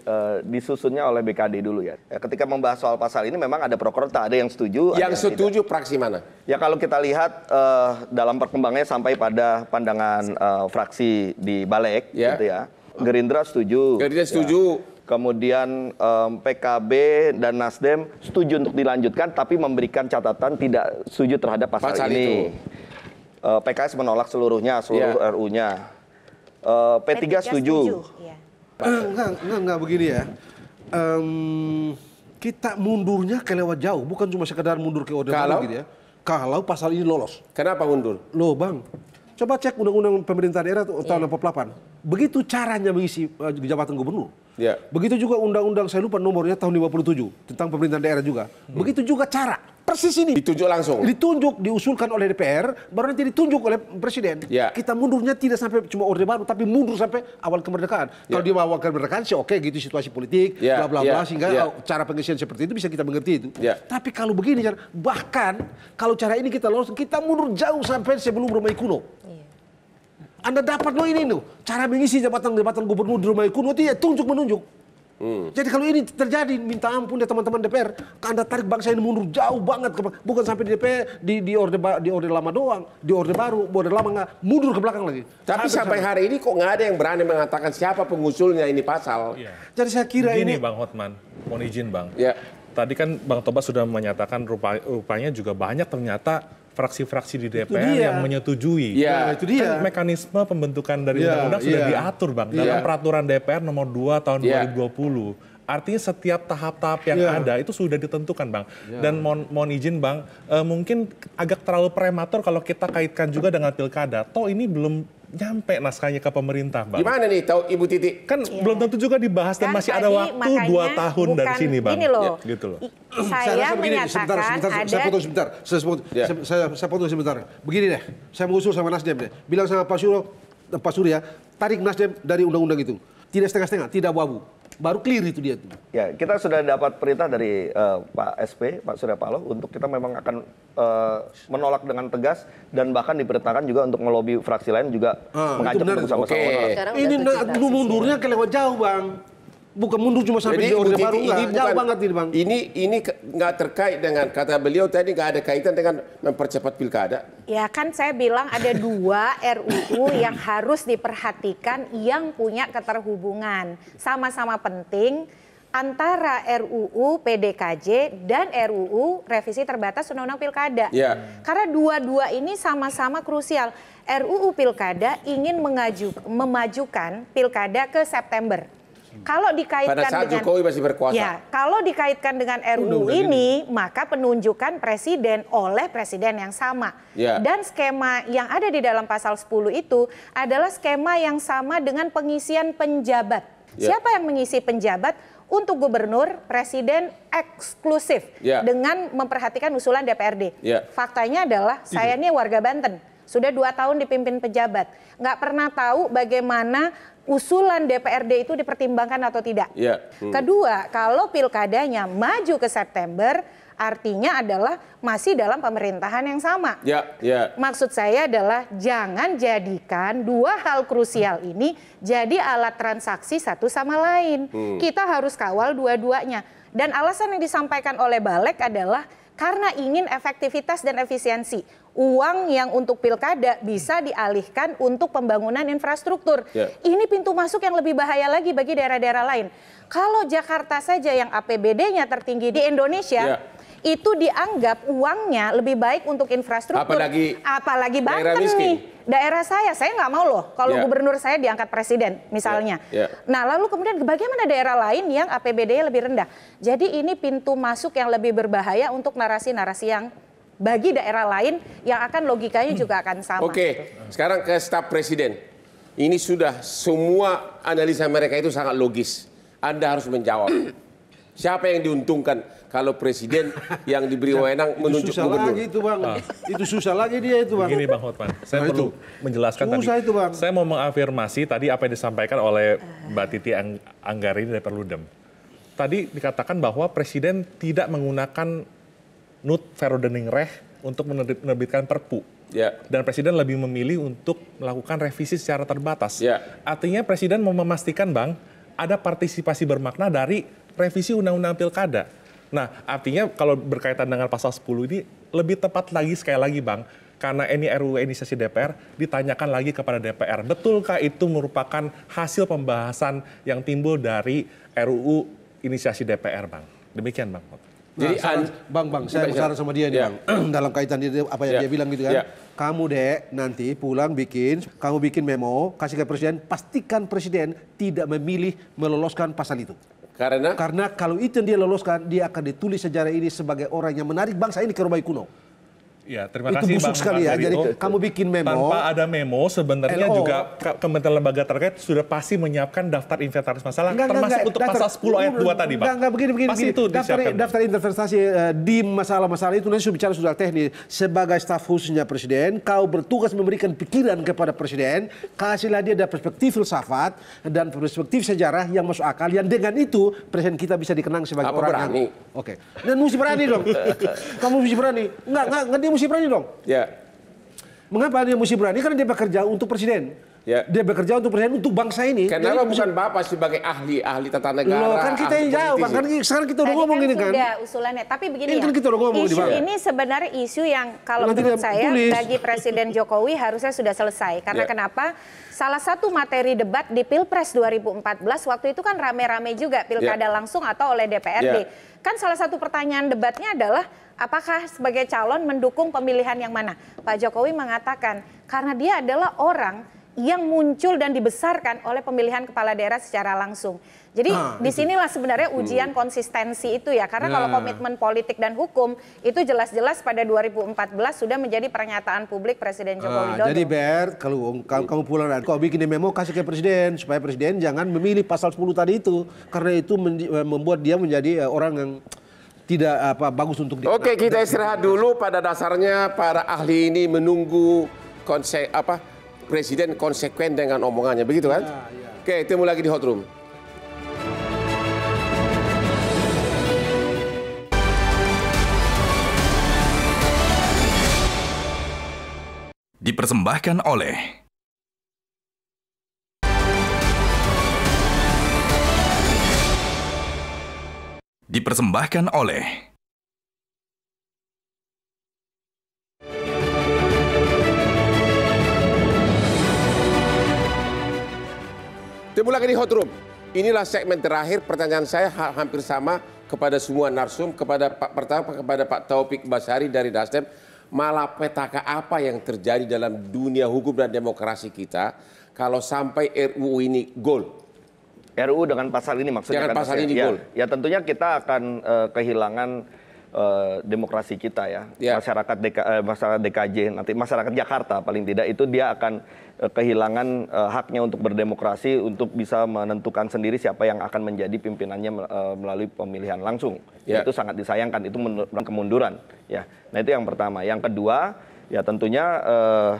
uh, disusunnya oleh BKD dulu ya. ya. Ketika membahas soal pasal ini memang ada prokerta, ada yang setuju. Yang setuju tidak. fraksi mana? Ya kalau kita lihat uh, dalam perkembangannya sampai pada pandangan uh, fraksi di Balek ya. gitu ya. Gerindra setuju. Gerindra ya. setuju. Ya kemudian um, PKB dan Nasdem setuju untuk dilanjutkan tapi memberikan catatan tidak setuju terhadap pasal, pasal ini. Itu. Uh, PKS menolak seluruhnya, seluruh yeah. RU-nya. Eh, P3, setuju. setuju. Ya. Enggak, enggak, enggak begini ya. Um, kita mundurnya kelewat jauh, bukan cuma sekedar mundur ke order Kalau? gitu ya. Kalau pasal ini lolos. Kenapa mundur? Loh bang, coba cek undang-undang pemerintah daerah tahun yeah. Iya. 48. Begitu caranya mengisi uh, jabatan gubernur. Yeah. Begitu juga undang-undang saya lupa nomornya tahun 57 tentang pemerintahan daerah juga. Hmm. Begitu juga cara persis ini. Ditunjuk langsung. Ditunjuk, diusulkan oleh DPR, baru nanti ditunjuk oleh presiden. Ya. Kita mundurnya tidak sampai cuma orde baru, tapi mundur sampai awal kemerdekaan. Ya. Kalau dia mau awal kemerdekaan sih oke gitu situasi politik, ya. bla bla bla, ya. sehingga ya. Oh, cara pengisian seperti itu bisa kita mengerti itu. Ya. Tapi kalau begini, bahkan kalau cara ini kita lolos, kita mundur jauh sampai sebelum Romawi kuno. Ya. Anda dapat loh ini loh, cara mengisi jabatan-jabatan gubernur di rumah kuno itu ya tunjuk menunjuk. Hmm. Jadi kalau ini terjadi, minta ampun ya teman-teman DPR, Anda tarik bangsa ini mundur jauh banget, ke, bukan sampai di DPR di di orde di orde lama doang, di orde baru, orde lama nggak mundur ke belakang lagi. Tapi Sampai sana. hari ini kok nggak ada yang berani mengatakan siapa pengusulnya ini pasal. Ya. Jadi saya kira Begini, ini Bang Hotman, mohon izin Bang. Ya. Tadi kan Bang Toba sudah menyatakan rupa, rupanya juga banyak ternyata fraksi-fraksi di DPR yang menyetujui. Ya. itu dia. Kan mekanisme pembentukan dari iya, undang-undang ya, sudah ya. diatur, Bang, iya. dalam peraturan DPR nomor 2 tahun 2020 iya. Artinya setiap tahap-tahap yang yeah. ada itu sudah ditentukan, Bang. Yeah. Dan mohon, mohon izin, Bang, uh, mungkin agak terlalu prematur kalau kita kaitkan juga dengan pilkada. Toh ini belum nyampe naskahnya ke pemerintah, Bang. Gimana nih tahu Ibu Titi? Kan yeah. belum tentu juga dibahas kan, masih ada waktu dua tahun dari sini, Bang. Ini loh. Ya, gitu loh. Saya, saya begini, sebentar, sebentar, ada... saya potong sebentar. Saya, sebut, yeah. saya, saya, saya potong sebentar. Begini deh, saya mengusul sama Nasdem deh. Bilang sama Pak Surya, Pak Surya, tarik Nasdem dari undang-undang itu. Tidak setengah-setengah, tidak wabu baru clear itu dia tuh. Ya, kita sudah dapat perintah dari uh, Pak SP, Pak Surya Paloh untuk kita memang akan uh, menolak dengan tegas dan bahkan diperintahkan juga untuk melobi fraksi lain juga ah, mengajak sama-sama. Okay. Ini mundurnya kelewat jauh, Bang bukan mundur cuma sampai di Orde Baru ini bukan, jauh banget ini bang. Ini ini nggak terkait dengan kata beliau tadi nggak ada kaitan dengan mempercepat pilkada. Ya kan saya bilang ada dua RUU yang harus diperhatikan yang punya keterhubungan sama-sama penting antara RUU PDKJ dan RUU revisi terbatas Undang-Undang Pilkada. ya. Karena dua-dua ini sama-sama krusial. RUU Pilkada ingin mengajuk, memajukan Pilkada ke September kalau dikaitkan Pada saat dengan Jokowi masih berkuasa. Ya, kalau dikaitkan dengan RUU ini, maka penunjukan presiden oleh presiden yang sama. Ya. Dan skema yang ada di dalam pasal 10 itu adalah skema yang sama dengan pengisian penjabat. Ya. Siapa yang mengisi penjabat? untuk gubernur presiden eksklusif yeah. dengan memperhatikan usulan DPRD. Yeah. Faktanya adalah saya ini warga Banten sudah dua tahun dipimpin pejabat nggak pernah tahu bagaimana usulan DPRD itu dipertimbangkan atau tidak. Ya. Hmm. Kedua, kalau pilkadanya maju ke September, artinya adalah masih dalam pemerintahan yang sama. Ya, ya. Maksud saya adalah jangan jadikan dua hal krusial ini jadi alat transaksi satu sama lain. Hmm. Kita harus kawal dua-duanya. Dan alasan yang disampaikan oleh Balek adalah karena ingin efektivitas dan efisiensi. Uang yang untuk pilkada bisa dialihkan untuk pembangunan infrastruktur. Yeah. Ini pintu masuk yang lebih bahaya lagi bagi daerah-daerah lain. Kalau Jakarta saja yang APBD-nya tertinggi di Indonesia, yeah itu dianggap uangnya lebih baik untuk infrastruktur apalagi, apalagi Banten nih daerah saya saya nggak mau loh kalau yeah. gubernur saya diangkat presiden misalnya. Yeah. Yeah. Nah lalu kemudian bagaimana daerah lain yang APBD-nya lebih rendah? Jadi ini pintu masuk yang lebih berbahaya untuk narasi-narasi yang bagi daerah lain yang akan logikanya hmm. juga akan sama. Oke, okay. sekarang ke staf presiden. Ini sudah semua analisa mereka itu sangat logis. Anda harus menjawab. Siapa yang diuntungkan? kalau presiden yang diberi wewenang menunjuk susah gubernur. Lagi itu bang, ah. itu susah lagi dia itu bang. Gini bang Hotman, saya nah, perlu itu. menjelaskan susah tadi. Itu, bang. Saya mau mengafirmasi tadi apa yang disampaikan oleh Mbak Titi Ang Anggari dari Perludem. Tadi dikatakan bahwa presiden tidak menggunakan nut ferodening Reh untuk menerbitkan perpu. Ya. Dan presiden lebih memilih untuk melakukan revisi secara terbatas. Ya. Artinya presiden mau memastikan bang ada partisipasi bermakna dari revisi undang-undang pilkada Nah, artinya kalau berkaitan dengan pasal 10 ini lebih tepat lagi sekali lagi, Bang, karena ini RUU inisiasi DPR ditanyakan lagi kepada DPR. Betulkah itu merupakan hasil pembahasan yang timbul dari RUU inisiasi DPR, Bang? Demikian, Bang. Nah, Jadi Bang Bang, saya saran sama dia nih ya. Bang. Dalam kaitan dia apa yang ya. dia bilang gitu kan. Ya. Kamu deh nanti pulang bikin, kamu bikin memo, kasih ke presiden, pastikan presiden tidak memilih meloloskan pasal itu. Karena? Karena kalau itu dia loloskan, dia akan ditulis sejarah ini sebagai orang yang menarik bangsa ini ke Romawi kuno. Ya, terima itu kasih busuk Bang sekali Bang ya. Jadi kamu bikin memo. Tanpa ada memo sebenarnya LO. juga Kementerian Lembaga terkait sudah pasti menyiapkan daftar inventaris masalah enggak, termasuk enggak, untuk daftar, pasal 10 ayat 2 tadi, Pak. Enggak, begini begini. Pasti begini. Itu daftar, disiapkan. daftar inventarisasi uh, di masalah-masalah itu nanti sudah bicara sudah teknis. Sebagai staf khususnya Presiden, kau bertugas memberikan pikiran kepada Presiden, kasihlah dia ada perspektif filsafat dan perspektif sejarah yang masuk akal yang dengan itu Presiden kita bisa dikenang sebagai Apa orang berani? yang Oke. Okay. Dan mesti berani dong. kamu mesti berani. Enggak, enggak, enggak dia mesti berani dong. Ya. Mengapa dia mesti berani? Karena dia bekerja untuk presiden. Ya. Dia bekerja untuk presiden untuk bangsa ini. Kenapa Jadi, bukan Bapak sebagai ahli ahli tata negara? Loh, kan kita yang jauh, kan sekarang kita udah Tadi kan ngomong kan ini kan. Sudah usulannya, tapi begini ini ya. Kan kita udah ngomong isu ini sebenarnya isu yang kalau Nanti menurut saya tulis. bagi Presiden Jokowi harusnya sudah selesai. Karena ya. kenapa? Salah satu materi debat di Pilpres 2014 waktu itu kan rame-rame juga pilkada ya. langsung atau oleh DPRD. Ya. Kan salah satu pertanyaan debatnya adalah apakah sebagai calon mendukung pemilihan yang mana? Pak Jokowi mengatakan karena dia adalah orang yang muncul dan dibesarkan oleh pemilihan kepala daerah secara langsung. Jadi ah, disinilah itu. sebenarnya hmm. ujian hmm. konsistensi itu ya, karena nah. kalau ya. komitmen politik dan hukum itu jelas-jelas pada 2014 sudah menjadi pernyataan publik Presiden Joko ah, Jadi Ber, kalau kamu, kamu iya. pulang dan kau bikin memo kasih ke Presiden supaya Presiden jangan memilih pasal 10 tadi itu, karena itu eh, membuat dia menjadi eh, orang yang tidak apa bagus untuk dia. Oke, kita istirahat dulu. Pada dasarnya para ahli ini menunggu konsep apa presiden konsekuen dengan omongannya, begitu kan? Ya, ya. Oke, ketemu lagi di Hot Room. Dipersembahkan oleh Dipersembahkan oleh lagi di Hot Room. Inilah segmen terakhir. Pertanyaan saya hampir sama kepada semua narsum, kepada Pak pertama kepada Pak Taufik Basari dari Malah Malapetaka apa yang terjadi dalam dunia hukum dan demokrasi kita kalau sampai RUU ini gol? RUU dengan pasal ini maksudnya dengan kan pasal ya? ini ya, gol. Ya tentunya kita akan uh, kehilangan Eh, demokrasi kita ya yeah. masyarakat DK, uh, eh, masyarakat DKJ nanti masyarakat Jakarta paling tidak itu dia akan uh, kehilangan uh, haknya untuk berdemokrasi untuk bisa menentukan sendiri siapa yang akan menjadi pimpinannya uh, melalui pemilihan langsung yeah. itu sangat disayangkan itu kemunduran ya nah itu yang pertama yang kedua ya tentunya uh,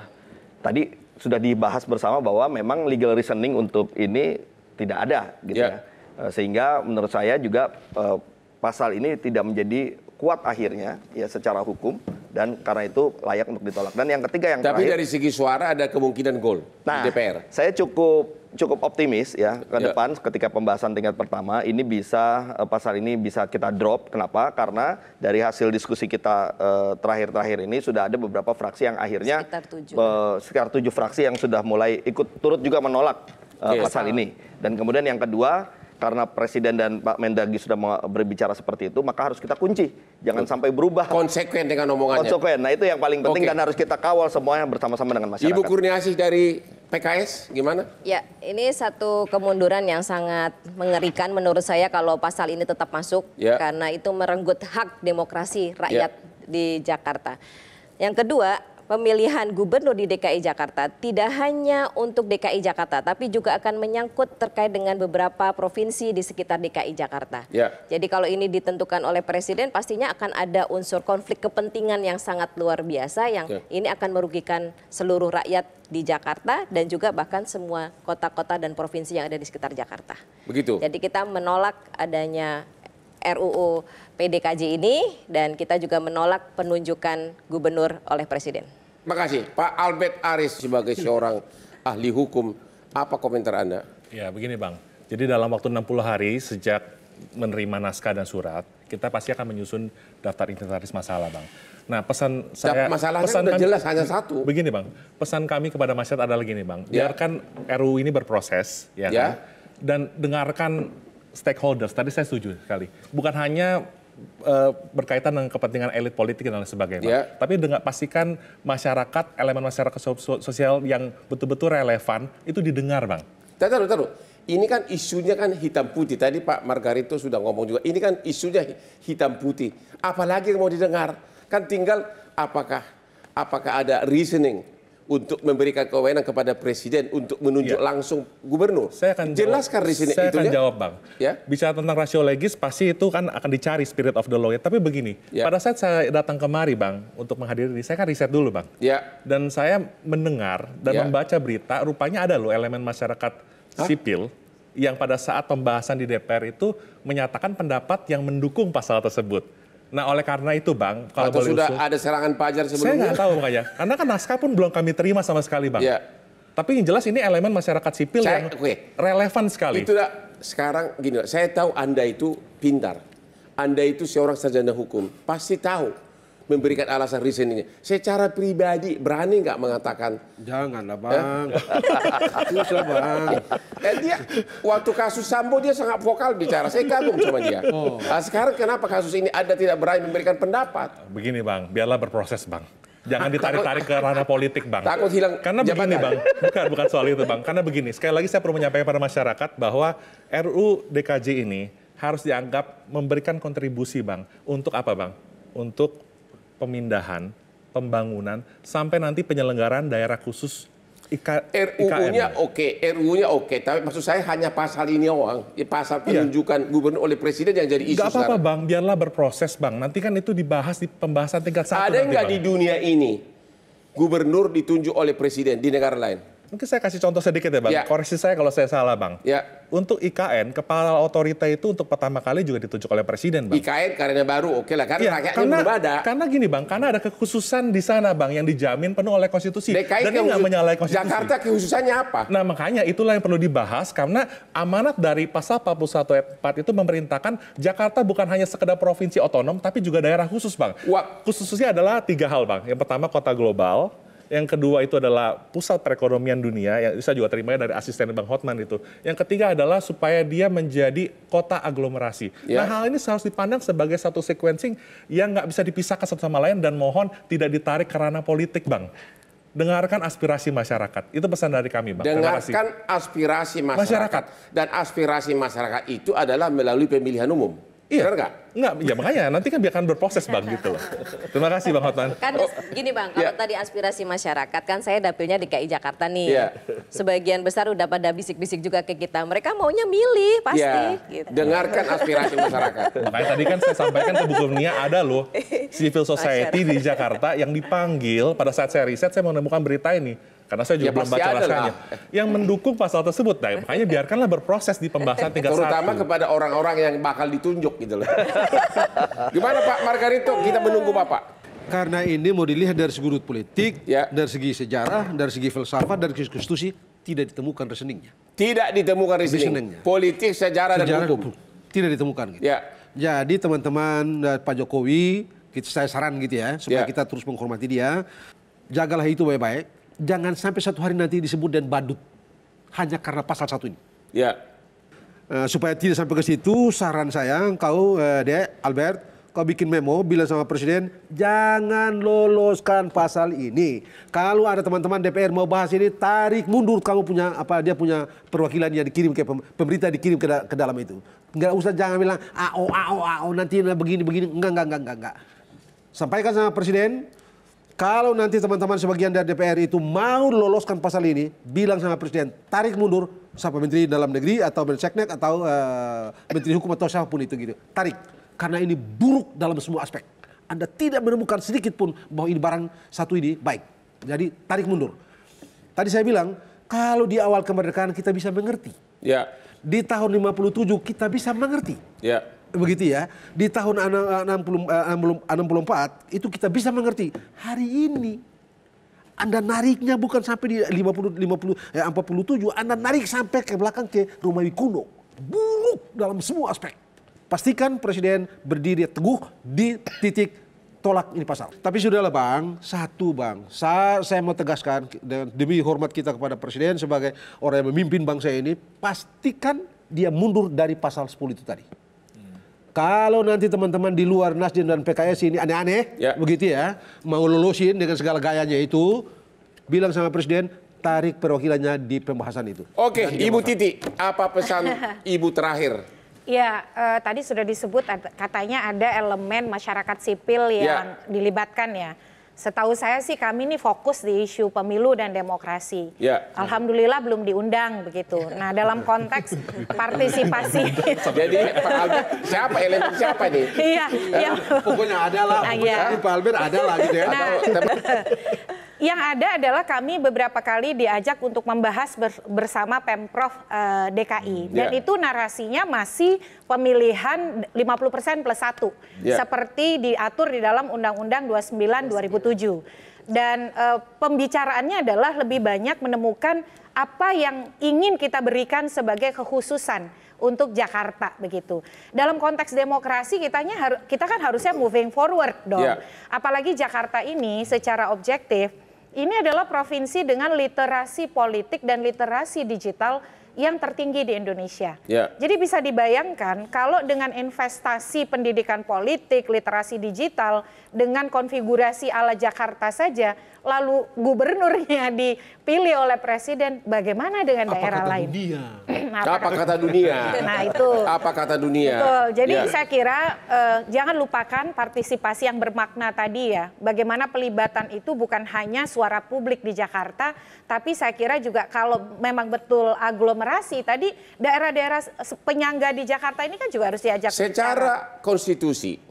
tadi sudah dibahas bersama bahwa memang legal reasoning untuk ini tidak ada gitu yeah. ya, ya. sehingga menurut saya juga uh, pasal ini tidak menjadi kuat akhirnya ya secara hukum dan karena itu layak untuk ditolak. Dan yang ketiga yang Tapi terakhir, dari segi suara ada kemungkinan gol nah, di DPR. Saya cukup cukup optimis ya ke ya. depan ketika pembahasan tingkat pertama ini bisa eh, pasal ini bisa kita drop kenapa karena dari hasil diskusi kita eh, terakhir-terakhir uh, ini sudah ada beberapa fraksi yang akhirnya sekitar tujuh, eh, sekitar tujuh fraksi yang sudah mulai ikut turut juga menolak okay. Eh, iya. pasal ini dan kemudian yang kedua karena Presiden dan Pak Mendagri sudah berbicara seperti itu, maka harus kita kunci. Jangan sampai berubah. Konsekuen dengan omongannya. Konsekuen. Nah itu yang paling penting okay. dan harus kita kawal semuanya bersama-sama dengan masyarakat. Ibu Kurniasih dari PKS gimana? Ya, ini satu kemunduran yang sangat mengerikan menurut saya kalau pasal ini tetap masuk ya. karena itu merenggut hak demokrasi rakyat ya. di Jakarta. Yang kedua, pemilihan gubernur di DKI Jakarta tidak hanya untuk DKI Jakarta, tapi juga akan menyangkut terkait dengan beberapa provinsi di sekitar DKI Jakarta. Ya. Jadi kalau ini ditentukan oleh Presiden, pastinya akan ada unsur konflik kepentingan yang sangat luar biasa, yang ya. ini akan merugikan seluruh rakyat di Jakarta dan juga bahkan semua kota-kota dan provinsi yang ada di sekitar Jakarta. Begitu. Jadi kita menolak adanya RUU PDKJ ini dan kita juga menolak penunjukan gubernur oleh Presiden. Terima kasih. Pak Albert Aris sebagai seorang ahli hukum, apa komentar Anda? Ya begini Bang, jadi dalam waktu 60 hari sejak menerima naskah dan surat, kita pasti akan menyusun daftar inventaris masalah, Bang. Nah, pesan ya, saya masalah pesan sudah jelas hanya satu. Begini, Bang. Pesan kami kepada masyarakat adalah gini, Bang. Ya. Biarkan RUU ini berproses, ya, ya. Kan? Dan dengarkan stakeholders. Tadi saya setuju sekali. Bukan hanya uh, berkaitan dengan kepentingan elit politik dan lain sebagainya, yeah. tapi dengan pastikan masyarakat, elemen masyarakat sosial yang betul-betul relevan itu didengar, bang. Taruh, taruh. Ini kan isunya kan hitam putih. Tadi Pak Margarito sudah ngomong juga. Ini kan isunya hitam putih. Apalagi yang mau didengar? Kan tinggal apakah apakah ada reasoning untuk memberikan kewenangan kepada presiden untuk menunjuk ya. langsung gubernur. Saya akan jelaskan jawab, di sini. Saya itunya. akan jawab bang. Ya? Bicara tentang rasio legis pasti itu kan akan dicari spirit of the law. ya. Tapi begini, ya. pada saat saya datang kemari bang untuk menghadiri ini, saya kan riset dulu bang. Ya. Dan saya mendengar dan ya. membaca berita, rupanya ada loh elemen masyarakat Hah? sipil yang pada saat pembahasan di DPR itu menyatakan pendapat yang mendukung pasal tersebut. Nah oleh karena itu bang, kalau Atau boleh sudah usul, ada serangan pajar sebelumnya? Saya nggak tahu makanya. Karena kan naskah pun belum kami terima sama sekali bang. Ya. Tapi yang jelas ini elemen masyarakat sipil saya, yang okay. relevan sekali. Itu sekarang gini, saya tahu Anda itu pintar. Anda itu seorang sarjana hukum, pasti tahu memberikan alasan reasoningnya. Secara pribadi berani nggak mengatakan? Janganlah ya? bang, susah bang. Dan eh, dia waktu kasus Sambo dia sangat vokal bicara. Saya kagum sama dia. Oh. Nah, sekarang kenapa kasus ini ada tidak berani memberikan pendapat? Begini bang, biarlah berproses bang. Jangan ditarik-tarik ke ranah politik, Bang. Takut hilang Karena jabatan. begini, Bang. Bukan, bukan soal itu, Bang. Karena begini, sekali lagi saya perlu menyampaikan pada masyarakat bahwa RU DKJ ini harus dianggap memberikan kontribusi, Bang. Untuk apa, Bang? Untuk pemindahan, pembangunan, sampai nanti penyelenggaraan daerah khusus IK, RUU-nya ya? oke, okay, RUU-nya oke, okay. tapi maksud saya hanya pasal ini doang. Ya, pasal iya. penunjukan iya. gubernur oleh presiden yang jadi isu. Gak apa-apa Bang, biarlah berproses Bang. Nanti kan itu dibahas di pembahasan tingkat satu. Ada nggak di dunia ini gubernur ditunjuk oleh presiden di negara lain? Mungkin saya kasih contoh sedikit ya Bang. Ya. Koreksi saya kalau saya salah Bang. Ya. Untuk IKN, kepala otorita itu untuk pertama kali juga ditunjuk oleh Presiden Bang. IKN karena baru, oke okay lah. Karena ya, belum ada. Karena gini Bang, karena ada kekhususan di sana Bang yang dijamin penuh oleh konstitusi. DKI dan nggak menyalahi konstitusi. Jakarta kekhususannya apa? Nah makanya itulah yang perlu dibahas karena amanat dari pasal 41 ayat 4 itu memerintahkan Jakarta bukan hanya sekedar provinsi otonom tapi juga daerah khusus Bang. Wah. Khususnya adalah tiga hal Bang. Yang pertama kota global, yang kedua itu adalah pusat perekonomian dunia yang saya juga terima dari asisten Bang Hotman itu. Yang ketiga adalah supaya dia menjadi kota aglomerasi. Yeah. Nah hal ini harus dipandang sebagai satu sequencing yang nggak bisa dipisahkan satu sama lain dan mohon tidak ditarik karena politik Bang dengarkan aspirasi masyarakat. Itu pesan dari kami, Bang. Dengarkan aspirasi masyarakat. masyarakat. Dan aspirasi masyarakat itu adalah melalui pemilihan umum. Iya. Benar nggak? Nggak, ya makanya nanti kan biarkan berproses Bang gitu loh. Terima kasih Bang Hotman. Kan oh. gini Bang, kalau yeah. tadi aspirasi masyarakat kan saya dapilnya di KI Jakarta nih. Yeah. Sebagian besar udah pada bisik-bisik juga ke kita. Mereka maunya milih pasti. Yeah. Gitu. Dengarkan aspirasi masyarakat. Makanya tadi kan saya sampaikan ke Bu ada loh civil society di Jakarta yang dipanggil pada saat saya riset saya menemukan berita ini karena saya juga ya, belum baca naskahnya yang mendukung pasal tersebut nah makanya biarkanlah berproses di pembahasan tingkat terutama kepada orang-orang yang bakal ditunjuk gitu loh gimana Pak Margarito kita menunggu Bapak karena ini mau dilihat dari segi politik, ya. dari segi sejarah, dari segi filsafat, dari segi konstitusi tidak ditemukan reasoningnya. Tidak ditemukan reasoning. Politik, sejarah, sejarah dan hukum tidak ditemukan. Gitu. Ya. Jadi teman-teman eh, Pak Jokowi, saya saran gitu ya supaya ya. kita terus menghormati dia, jagalah itu baik-baik jangan sampai satu hari nanti disebut dan badut hanya karena pasal satu ini. Ya. Uh, supaya tidak sampai ke situ, saran saya, kau, uh, eh, Dek, Albert, kau bikin memo, bilang sama Presiden, jangan loloskan pasal ini. Kalau ada teman-teman DPR mau bahas ini, tarik mundur kamu punya apa dia punya perwakilan yang dikirim ke pemerintah dikirim ke, ke dalam itu. Enggak usah jangan bilang AO AO AO nanti begini begini enggak enggak enggak enggak enggak. Sampaikan sama Presiden, kalau nanti teman-teman sebagian dari DPR itu mau loloskan pasal ini, bilang sama presiden, tarik mundur siapa menteri dalam negeri atau menseknek atau uh, menteri hukum atau siapapun itu gitu. Tarik. Karena ini buruk dalam semua aspek. Anda tidak menemukan sedikit pun bahwa ini barang satu ini baik. Jadi tarik mundur. Tadi saya bilang, kalau di awal kemerdekaan kita bisa mengerti. Ya. Di tahun 57 kita bisa mengerti. Ya begitu ya. Di tahun 64 eh, itu kita bisa mengerti hari ini anda nariknya bukan sampai di 50 50 ya 47, Anda narik sampai ke belakang ke Romawi kuno. Buruk dalam semua aspek. Pastikan presiden berdiri teguh di titik tolak ini pasal. Tapi sudahlah Bang, satu Bang, saya, saya mau tegaskan demi hormat kita kepada presiden sebagai orang yang memimpin bangsa ini, pastikan dia mundur dari pasal 10 itu tadi. Kalau nanti teman-teman di luar Nasdem dan PKS ini aneh-aneh, ya. begitu ya, mau lulusin dengan segala gayanya itu, bilang sama presiden tarik perwakilannya di pembahasan itu. Oke, Ibu Titi, apa pesan Ibu terakhir Ya, eh, tadi sudah disebut katanya ada elemen masyarakat sipil ya. yang ya. dilibatkan ya setahu saya sih kami ini fokus di isu pemilu dan demokrasi. Ya. Alhamdulillah belum diundang begitu. Nah dalam konteks partisipasi. Jadi Pak Albert siapa elemen siapa nih? Iya. Ya. Pokoknya ada lah. Pokoknya ya. Pak Albert ada lah gitu ya. Nah, yang ada adalah kami beberapa kali diajak untuk membahas bersama Pemprov uh, eh, DKI. Dan yeah. itu narasinya masih pemilihan 50% plus 1. Yeah. Seperti diatur di dalam Undang-Undang 29 2007 dan uh, pembicaraannya adalah lebih banyak menemukan apa yang ingin kita berikan sebagai kekhususan untuk Jakarta begitu. Dalam konteks demokrasi kitanya kita kan harusnya moving forward dong. Yeah. Apalagi Jakarta ini secara objektif ini adalah provinsi dengan literasi politik dan literasi digital yang tertinggi di Indonesia. Ya. Jadi bisa dibayangkan kalau dengan investasi pendidikan politik, literasi digital, dengan konfigurasi ala Jakarta saja, lalu gubernurnya di dipilih oleh presiden, bagaimana dengan apa daerah lain? Dunia? apa, apa kata, kata dunia? Nah itu. Apa kata dunia? Betul. Jadi ya. saya kira uh, jangan lupakan partisipasi yang bermakna tadi ya. Bagaimana pelibatan itu bukan hanya suara publik di Jakarta, tapi saya kira juga kalau memang betul aglomerasi tadi daerah-daerah penyangga di Jakarta ini kan juga harus diajak. Secara bicara. konstitusi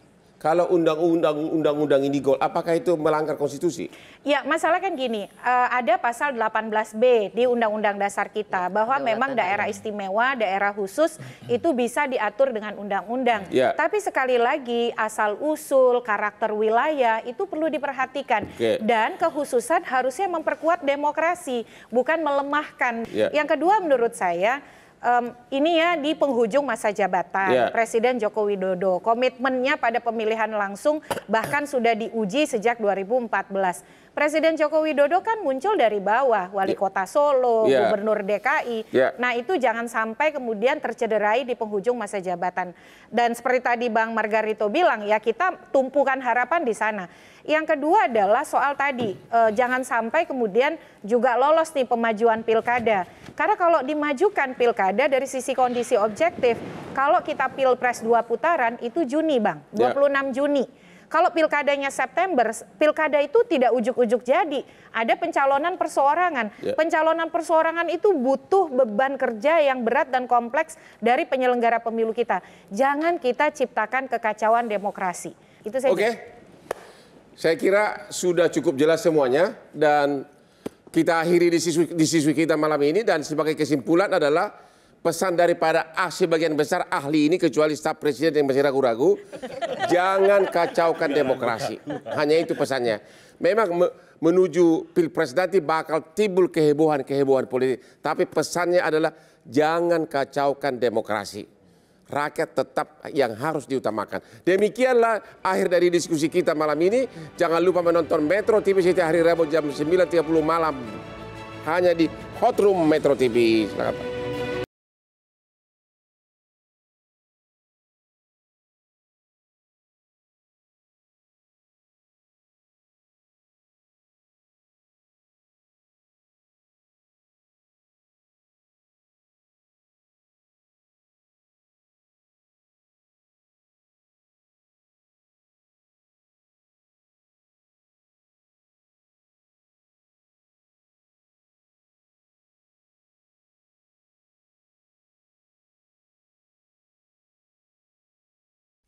kalau undang-undang undang-undang ini gol, apakah itu melanggar konstitusi? Ya, masalah kan gini, eh, ada pasal 18B di Undang-Undang Dasar kita ya, bahwa memang daerah istimewa, daerah khusus itu bisa diatur dengan undang-undang. Ya. Tapi sekali lagi asal usul, karakter wilayah itu perlu diperhatikan Oke. dan kekhususan harusnya memperkuat demokrasi, bukan melemahkan. Ya. Yang kedua menurut saya um, ini ya di penghujung masa jabatan yeah. Presiden Joko Widodo. Komitmennya pada pemilihan langsung bahkan sudah diuji sejak 2014. Presiden Joko Widodo kan muncul dari bawah, wali ya. kota Solo, yeah. gubernur DKI. Yeah. Nah itu jangan sampai kemudian tercederai di penghujung masa jabatan. Dan seperti tadi Bang Margarito bilang ya kita tumpukan harapan di sana. Yang kedua adalah soal tadi, eh, jangan sampai kemudian juga lolos nih pemajuan pilkada. Karena kalau dimajukan pilkada dari sisi kondisi objektif, kalau kita pilpres dua putaran itu Juni bang, 26 ya. Juni. Kalau pilkadanya September, pilkada itu tidak ujuk-ujuk jadi. Ada pencalonan perseorangan. Yeah. Pencalonan perseorangan itu butuh beban kerja yang berat dan kompleks dari penyelenggara pemilu kita. Jangan kita ciptakan kekacauan demokrasi. Itu saya. okay. Saya kira sudah cukup jelas semuanya dan kita akhiri di siswi kita malam ini dan sebagai kesimpulan adalah pesan daripada ah sebagian besar ahli ini kecuali staf presiden yang masih ragu-ragu jangan kacaukan demokrasi. Hanya itu pesannya. Memang me menuju pilpres nanti bakal timbul kehebohan-kehebohan politik, tapi pesannya adalah jangan kacaukan demokrasi rakyat tetap yang harus diutamakan. Demikianlah akhir dari diskusi kita malam ini. Jangan lupa menonton Metro TV setiap hari Rabu jam 9.30 malam. Hanya di Hot Metro TV. Selamat